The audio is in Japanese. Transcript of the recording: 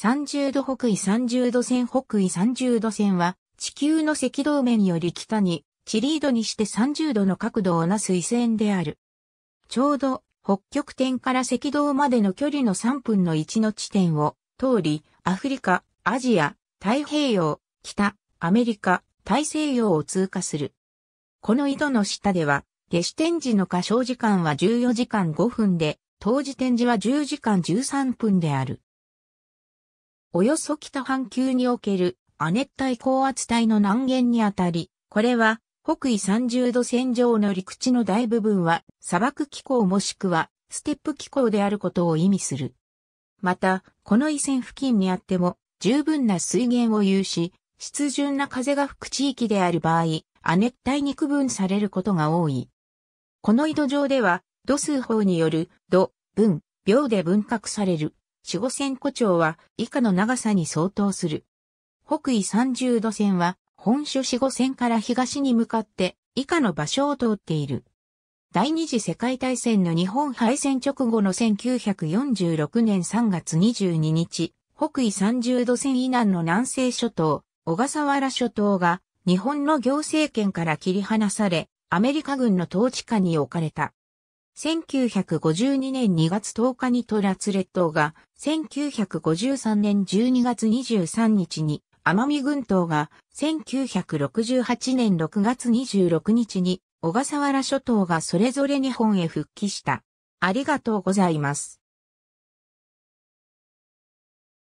30度北緯30度線北緯30度線は、地球の赤道面より北に、チリードにして30度の角度をなす緯線である。ちょうど、北極点から赤道までの距離の3分の1の地点を通り、アフリカ、アジア、太平洋、北、アメリカ、大西洋を通過する。この井戸の下では、下視点時の過小時間は14時間5分で、当時点時は10時間13分である。およそ北半球における亜熱帯高圧帯の南限にあたり、これは北緯30度線上の陸地の大部分は砂漠気候もしくはステップ気候であることを意味する。また、この緯線付近にあっても十分な水源を有し、湿潤な風が吹く地域である場合、亜熱帯に区分されることが多い。この井戸上では、度数法による、度、分、秒で分割される。四五線弧長は以下の長さに相当する。北緯三十度線は本所四五線から東に向かって以下の場所を通っている。第二次世界大戦の日本敗戦直後の1946年3月22日、北緯三十度線以南の南西諸島、小笠原諸島が日本の行政権から切り離され、アメリカ軍の統治下に置かれた。1952年2月10日にトラツ列島が、1953年12月23日に奄美群島が、1968年6月26日に小笠原諸島がそれぞれ日本へ復帰した。ありがとうございます。